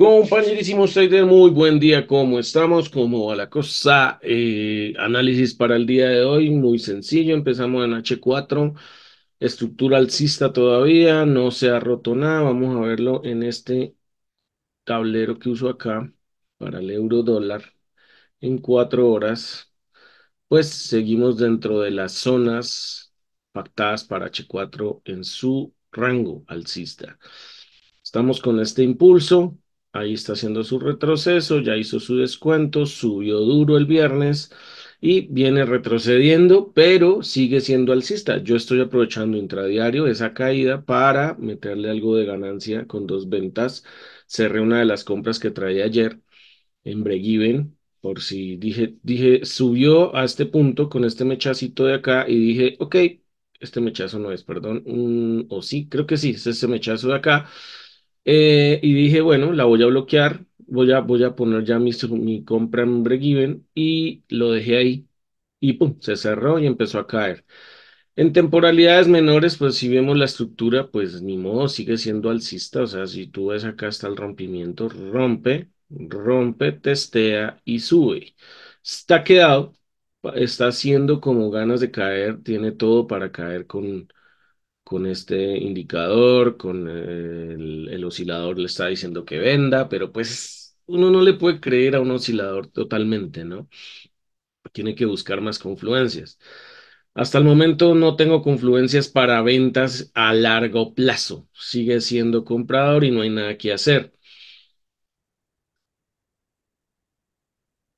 Compañerísimos traders muy buen día, ¿cómo estamos? ¿Cómo va la cosa? Eh, análisis para el día de hoy, muy sencillo, empezamos en H4, estructura alcista todavía, no se ha roto nada, vamos a verlo en este tablero que uso acá para el euro dólar en cuatro horas, pues seguimos dentro de las zonas pactadas para H4 en su rango alcista. Estamos con este impulso, Ahí está haciendo su retroceso, ya hizo su descuento, subió duro el viernes y viene retrocediendo, pero sigue siendo alcista. Yo estoy aprovechando intradiario esa caída para meterle algo de ganancia con dos ventas. Cerré una de las compras que traía ayer en Breguiven por si dije, dije, subió a este punto con este mechacito de acá y dije, ok, este mechazo no es, perdón, o sí, creo que sí, es ese mechazo de acá eh, y dije, bueno, la voy a bloquear, voy a, voy a poner ya mi, mi compra en break y lo dejé ahí. Y pum, se cerró y empezó a caer. En temporalidades menores, pues si vemos la estructura, pues ni modo, sigue siendo alcista. O sea, si tú ves acá está el rompimiento, rompe, rompe, testea y sube. Está quedado, está haciendo como ganas de caer, tiene todo para caer con, con este indicador, con eh, el, oscilador le está diciendo que venda, pero pues uno no le puede creer a un oscilador totalmente, ¿no? Tiene que buscar más confluencias. Hasta el momento no tengo confluencias para ventas a largo plazo. Sigue siendo comprador y no hay nada que hacer.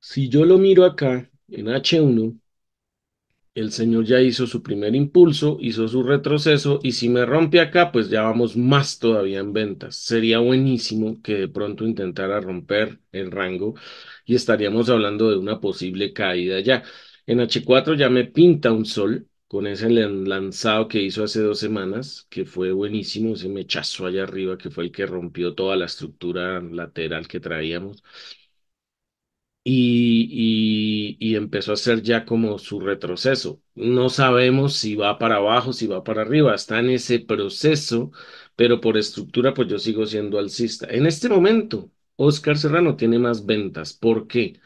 Si yo lo miro acá en H1, el Señor ya hizo su primer impulso, hizo su retroceso y si me rompe acá, pues ya vamos más todavía en ventas. Sería buenísimo que de pronto intentara romper el rango y estaríamos hablando de una posible caída ya. En H4 ya me pinta un sol con ese lanzado que hizo hace dos semanas, que fue buenísimo, ese mechazo allá arriba que fue el que rompió toda la estructura lateral que traíamos y, empezó a hacer ya como su retroceso. No sabemos si va para abajo, si va para arriba, está en ese proceso, pero por estructura pues yo sigo siendo alcista. En este momento, Oscar Serrano tiene más ventas. ¿Por qué?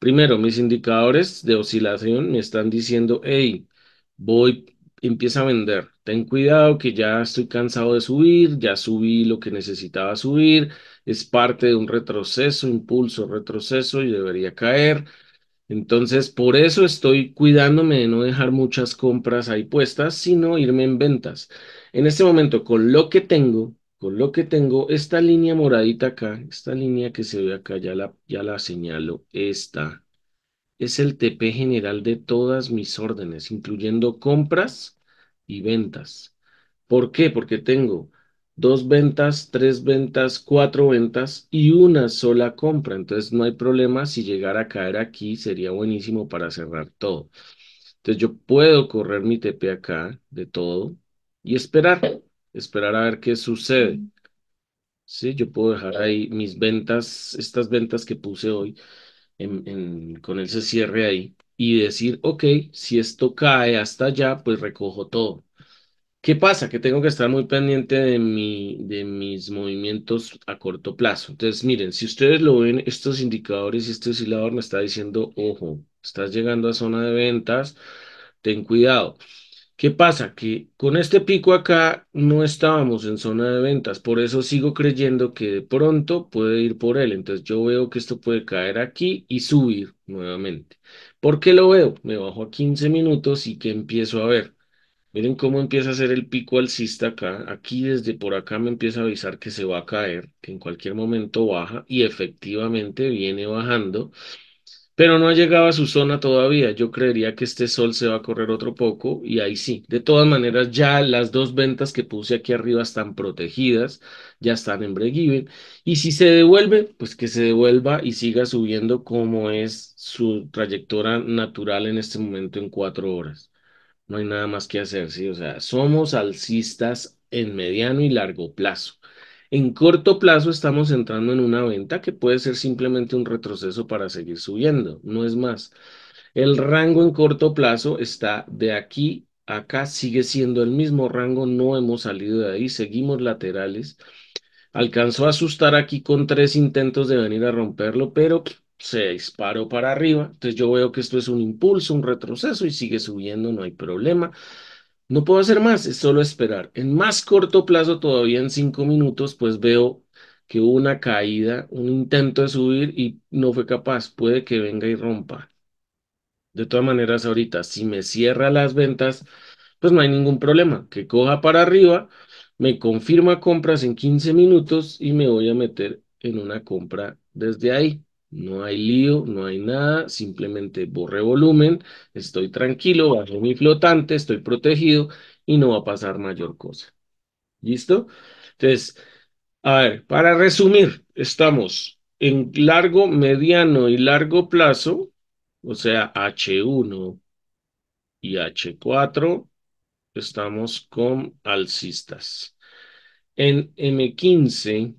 Primero, mis indicadores de oscilación me están diciendo, hey, voy, empieza a vender ten cuidado que ya estoy cansado de subir, ya subí lo que necesitaba subir, es parte de un retroceso, impulso, retroceso y debería caer. Entonces, por eso estoy cuidándome de no dejar muchas compras ahí puestas, sino irme en ventas. En este momento, con lo que tengo, con lo que tengo, esta línea moradita acá, esta línea que se ve acá, ya la, ya la señalo, esta es el TP general de todas mis órdenes, incluyendo compras, y ventas. ¿Por qué? Porque tengo dos ventas, tres ventas, cuatro ventas y una sola compra. Entonces no hay problema si llegara a caer aquí, sería buenísimo para cerrar todo. Entonces yo puedo correr mi TP acá de todo y esperar, esperar a ver qué sucede. Sí, yo puedo dejar ahí mis ventas, estas ventas que puse hoy, en, con el cierre ahí y decir, ok, si esto cae hasta allá, pues recojo todo. ¿Qué pasa? Que tengo que estar muy pendiente de, mi, de mis movimientos a corto plazo. Entonces, miren, si ustedes lo ven, estos indicadores y este oscilador me está diciendo, ojo, estás llegando a zona de ventas, ten cuidado. ¿Qué pasa? Que con este pico acá no estábamos en zona de ventas, por eso sigo creyendo que de pronto puede ir por él. Entonces yo veo que esto puede caer aquí y subir nuevamente. ¿Por qué lo veo? Me bajo a 15 minutos y que empiezo a ver. Miren cómo empieza a hacer el pico alcista acá. Aquí desde por acá me empieza a avisar que se va a caer, que en cualquier momento baja y efectivamente viene bajando, pero no ha llegado a su zona todavía. Yo creería que este sol se va a correr otro poco y ahí sí. De todas maneras, ya las dos ventas que puse aquí arriba están protegidas ya están en break Y si se devuelve, pues que se devuelva y siga subiendo como es su trayectoria natural en este momento en cuatro horas. No hay nada más que hacer, ¿sí? O sea, somos alcistas en mediano y largo plazo. En corto plazo estamos entrando en una venta que puede ser simplemente un retroceso para seguir subiendo, no es más. El rango en corto plazo está de aquí acá sigue siendo el mismo rango, no hemos salido de ahí, seguimos laterales. Alcanzó a asustar aquí con tres intentos de venir a romperlo, pero se disparó para arriba. Entonces yo veo que esto es un impulso, un retroceso y sigue subiendo, no hay problema. No puedo hacer más, es solo esperar. En más corto plazo, todavía en cinco minutos, pues veo que hubo una caída, un intento de subir y no fue capaz. Puede que venga y rompa. De todas maneras, ahorita, si me cierra las ventas, pues no hay ningún problema. Que coja para arriba, me confirma compras en 15 minutos y me voy a meter en una compra desde ahí. No hay lío, no hay nada, simplemente borré volumen, estoy tranquilo, bajo mi flotante, estoy protegido y no va a pasar mayor cosa. ¿Listo? Entonces, a ver, para resumir, estamos en largo, mediano y largo plazo o sea, H1 y H4 estamos con alcistas. En M15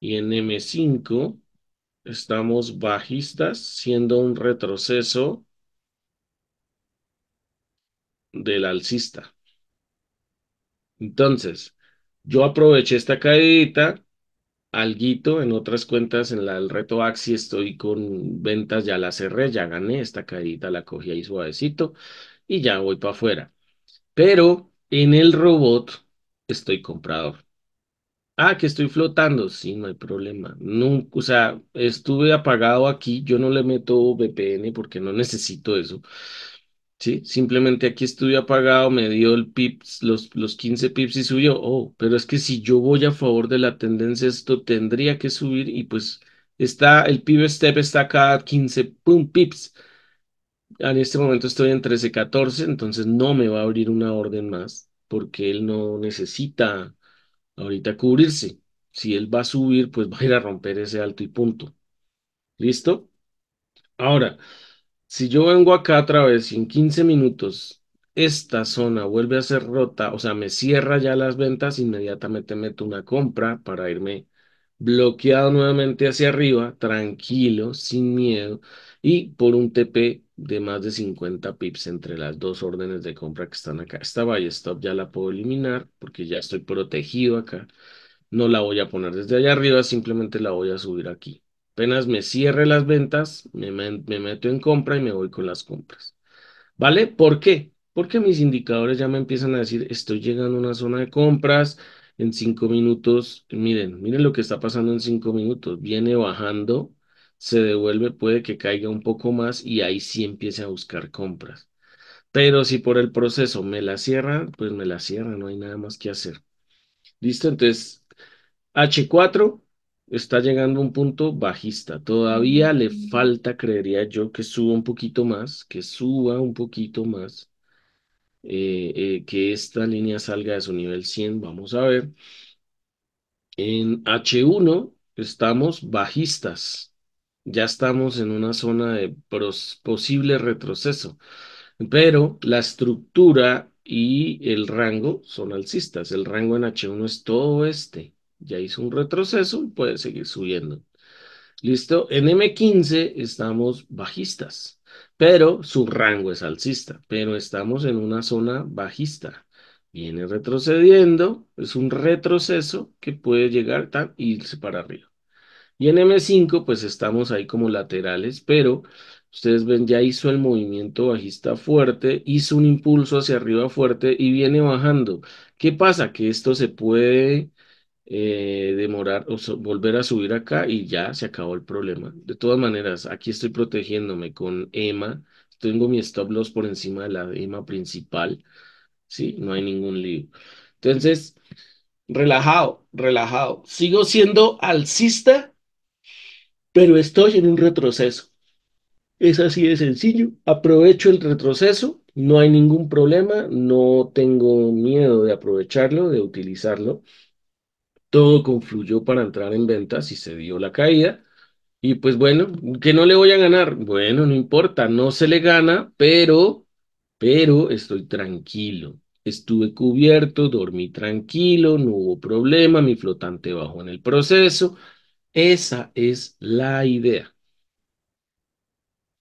y en M5 estamos bajistas, siendo un retroceso del alcista. Entonces, yo aproveché esta caída alguito, en otras cuentas, en la reto Axi estoy con ventas, ya la cerré, ya gané, esta caída la cogí ahí suavecito y ya voy para afuera. Pero en el robot estoy comprador. Ah, que estoy flotando. Sí, no hay problema. nunca o sea, estuve apagado aquí. Yo no le meto VPN porque no necesito eso. ¿sí? Simplemente aquí estuve apagado, me dio el pips, los, los 15 pips y subió. Oh, pero es que si yo voy a favor de la tendencia, esto tendría que subir y pues está, el pib step está acá 15 pips. En este momento estoy en 13, 14, entonces no me va a abrir una orden más porque él no necesita ahorita cubrirse. Si él va a subir, pues va a ir a romper ese alto y punto. ¿Listo? Ahora, si yo vengo acá otra vez y en 15 minutos esta zona vuelve a ser rota, o sea, me cierra ya las ventas, inmediatamente meto una compra para irme bloqueado nuevamente hacia arriba, tranquilo, sin miedo, y por un TP de más de 50 pips entre las dos órdenes de compra que están acá. Esta buy stop ya la puedo eliminar porque ya estoy protegido acá. No la voy a poner desde allá arriba, simplemente la voy a subir aquí. Apenas me cierre las ventas, me, meto en compra y me voy con las compras. ¿Vale? ¿Por qué? Porque mis indicadores ya me empiezan a decir, estoy llegando a una zona de compras, en cinco minutos, miren, miren lo que está pasando en cinco minutos, viene bajando, se devuelve, puede que caiga un poco más y ahí sí empiece a buscar compras. Pero si por el proceso me la cierra, pues me la cierra, no hay nada más que hacer. ¿Listo? Entonces, H4, está llegando a un punto bajista. Todavía le mm. falta, creería yo, que suba un poquito más, que suba un poquito más, eh, eh, que esta línea salga de su nivel 100. Vamos a ver. En H1 estamos bajistas. Ya estamos en una zona de posible retroceso, pero la estructura y el rango son alcistas. El rango en H1 es todo este ya hizo un retroceso y puede seguir subiendo. ¿Listo? En M15 estamos bajistas, pero su rango es alcista, pero estamos en una zona bajista. Viene retrocediendo, es un retroceso que puede llegar tan irse para arriba. Y en M5 pues estamos ahí como laterales, pero ustedes ven ya hizo el movimiento bajista fuerte, hizo un impulso hacia arriba fuerte y viene bajando. ¿Qué pasa? Que esto se puede eh, demorar o volver a subir acá y ya se acabó el problema. De todas maneras, aquí estoy protegiéndome con EMA. Tengo mi stop loss por encima de la EMA principal. Sí, no hay ningún lío. Entonces, relajado, relajado. Sigo siendo alcista, pero estoy en un retroceso. Es así de sencillo. Aprovecho el retroceso, no hay ningún problema, no tengo miedo de aprovecharlo, de utilizarlo todo confluyó para entrar en ventas y se dio la caída. Y pues bueno, que no le voy a ganar. Bueno, no importa, no se le gana, pero, pero estoy tranquilo. Estuve cubierto, dormí tranquilo, no hubo problema, mi flotante bajó en el proceso. Esa es la idea.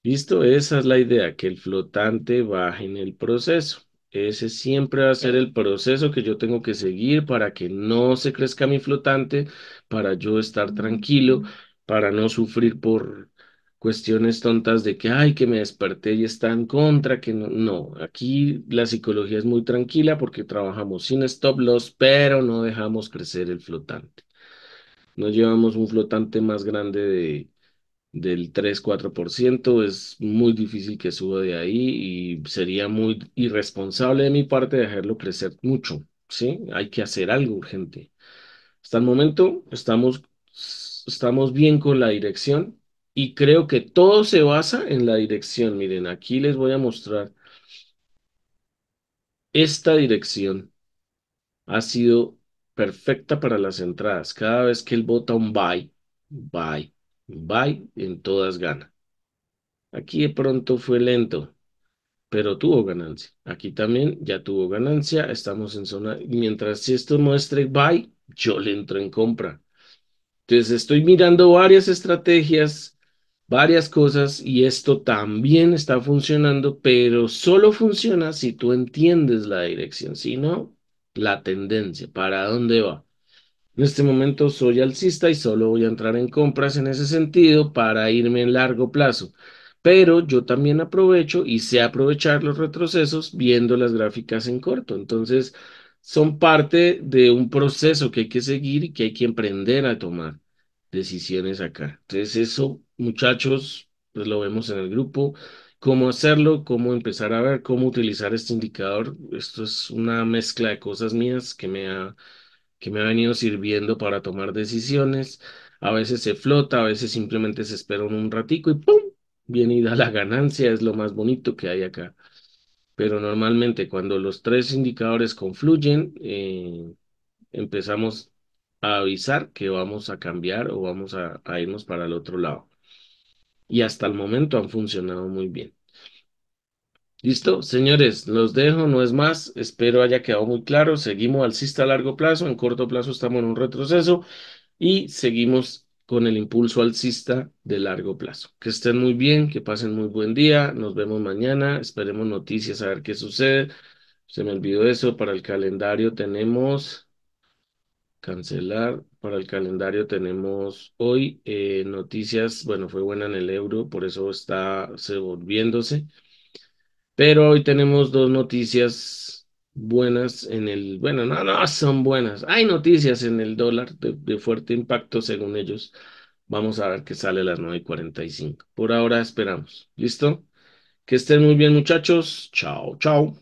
¿Listo? Esa es la idea, que el flotante baje en el proceso. Ese siempre va a ser el proceso que yo tengo que seguir para que no se crezca mi flotante, para yo estar tranquilo, mm. para no sufrir por cuestiones tontas de que, ay, que me desperté y está en contra, que no, no, aquí la psicología es muy tranquila porque trabajamos sin stop loss, pero no dejamos crecer el flotante. No llevamos un flotante más grande de del 3-4%, es muy difícil que suba de ahí y sería muy irresponsable de mi parte dejarlo crecer mucho, ¿sí? Hay que hacer algo urgente. Hasta el momento estamos, estamos bien con la dirección y creo que todo se basa en la dirección. Miren, aquí les voy a mostrar esta dirección. Ha sido perfecta para las entradas. Cada vez que él vota un buy, buy, Buy en todas gana. Aquí de pronto fue lento, pero tuvo ganancia. Aquí también ya tuvo ganancia, estamos en zona. Mientras si esto muestre buy, yo le entro en compra. Entonces estoy mirando varias estrategias, varias cosas y esto también está funcionando, pero solo funciona si tú entiendes la dirección, si no, la tendencia, para dónde va. En este momento soy alcista y solo voy a entrar en compras en ese sentido para irme en largo plazo. Pero yo también aprovecho y sé aprovechar los retrocesos viendo las gráficas en corto. Entonces, son parte de un proceso que hay que seguir y que hay que emprender a tomar decisiones acá. Entonces, eso, muchachos, pues lo vemos en el grupo cómo hacerlo, cómo empezar a ver, cómo utilizar este indicador. Esto es una mezcla de cosas mías que me ha que me ha venido sirviendo para tomar decisiones. A veces se flota, a veces simplemente se espera un ratico y ¡pum! Viene y da la ganancia, es lo más bonito que hay acá. Pero normalmente cuando los tres indicadores confluyen, eh, empezamos a avisar que vamos a cambiar o vamos a irnos para el otro lado. Y hasta el momento han funcionado muy bien. Listo, señores, los dejo, no es más, espero haya quedado muy claro, seguimos alcista a largo plazo, en corto plazo estamos en un retroceso y seguimos con el impulso alcista de largo plazo. Que estén muy bien, que pasen muy buen día, nos vemos mañana, esperemos noticias a ver qué sucede. Se me olvidó eso, para el calendario tenemos, cancelar, para el calendario tenemos hoy eh, noticias, bueno, fue buena en el euro, por eso está se volviéndose. Pero hoy tenemos dos noticias buenas en el, bueno, no, no, son buenas. Hay noticias en el dólar de, fuerte impacto según ellos. Vamos a ver qué sale a las 9.45. Por ahora esperamos. ¿Listo? Que estén muy bien muchachos. Chao, chao.